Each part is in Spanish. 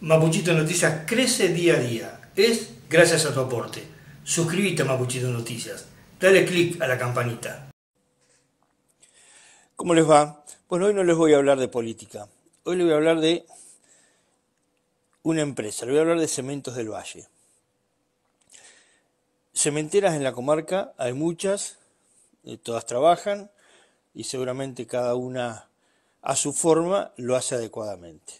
Mapuchito Noticias crece día a día. Es gracias a tu aporte. Suscríbete a Mapuchito Noticias. Dale click a la campanita. ¿Cómo les va? Bueno, hoy no les voy a hablar de política. Hoy les voy a hablar de una empresa. Les voy a hablar de Cementos del Valle. Cementeras en la comarca hay muchas. Eh, todas trabajan y seguramente cada una a su forma lo hace adecuadamente.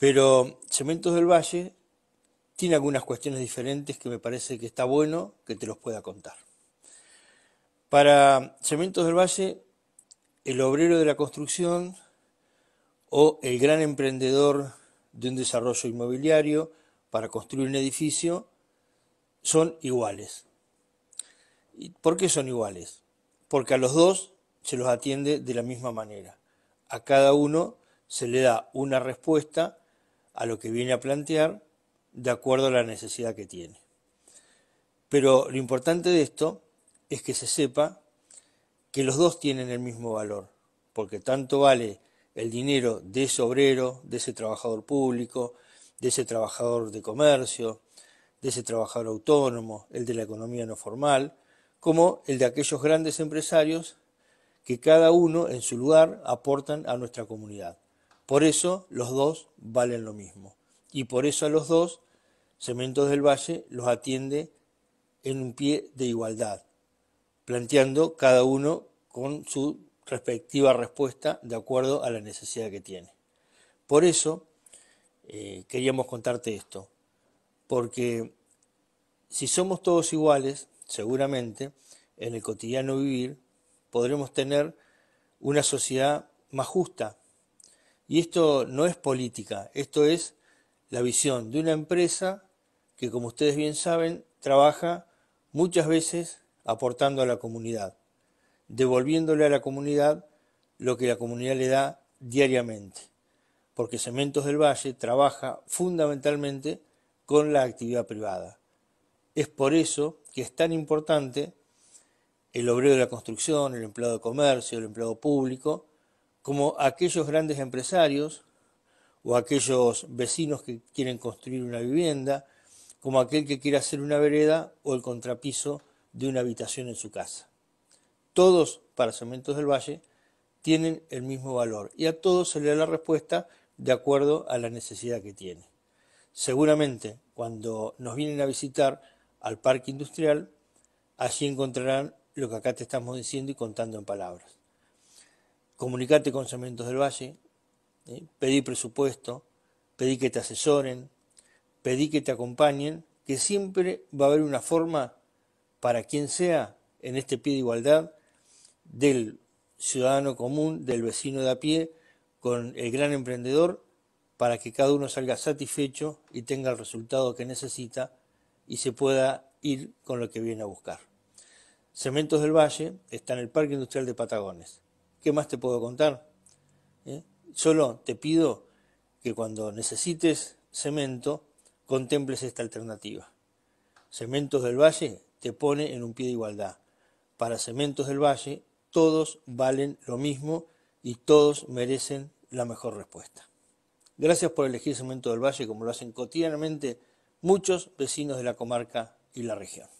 Pero Cementos del Valle tiene algunas cuestiones diferentes que me parece que está bueno que te los pueda contar. Para Cementos del Valle, el obrero de la construcción o el gran emprendedor de un desarrollo inmobiliario para construir un edificio son iguales. ¿Por qué son iguales? Porque a los dos se los atiende de la misma manera. A cada uno se le da una respuesta a lo que viene a plantear de acuerdo a la necesidad que tiene. Pero lo importante de esto es que se sepa que los dos tienen el mismo valor, porque tanto vale el dinero de ese obrero, de ese trabajador público, de ese trabajador de comercio, de ese trabajador autónomo, el de la economía no formal, como el de aquellos grandes empresarios que cada uno en su lugar aportan a nuestra comunidad. Por eso los dos valen lo mismo. Y por eso a los dos, Cementos del Valle los atiende en un pie de igualdad, planteando cada uno con su respectiva respuesta de acuerdo a la necesidad que tiene. Por eso eh, queríamos contarte esto, porque si somos todos iguales, seguramente en el cotidiano vivir podremos tener una sociedad más justa, y esto no es política, esto es la visión de una empresa que, como ustedes bien saben, trabaja muchas veces aportando a la comunidad, devolviéndole a la comunidad lo que la comunidad le da diariamente, porque Cementos del Valle trabaja fundamentalmente con la actividad privada. Es por eso que es tan importante el obrero de la construcción, el empleado de comercio, el empleado público, como aquellos grandes empresarios o aquellos vecinos que quieren construir una vivienda, como aquel que quiere hacer una vereda o el contrapiso de una habitación en su casa. Todos para Cementos del Valle tienen el mismo valor y a todos se le da la respuesta de acuerdo a la necesidad que tiene. Seguramente cuando nos vienen a visitar al parque industrial, allí encontrarán lo que acá te estamos diciendo y contando en palabras comunicarte con Cementos del Valle, ¿eh? pedí presupuesto, pedí que te asesoren, pedí que te acompañen, que siempre va a haber una forma para quien sea en este pie de igualdad del ciudadano común, del vecino de a pie, con el gran emprendedor, para que cada uno salga satisfecho y tenga el resultado que necesita y se pueda ir con lo que viene a buscar. Cementos del Valle está en el Parque Industrial de Patagones. ¿Qué más te puedo contar? ¿Eh? Solo te pido que cuando necesites cemento, contemples esta alternativa. Cementos del Valle te pone en un pie de igualdad. Para Cementos del Valle, todos valen lo mismo y todos merecen la mejor respuesta. Gracias por elegir Cementos del Valle como lo hacen cotidianamente muchos vecinos de la comarca y la región.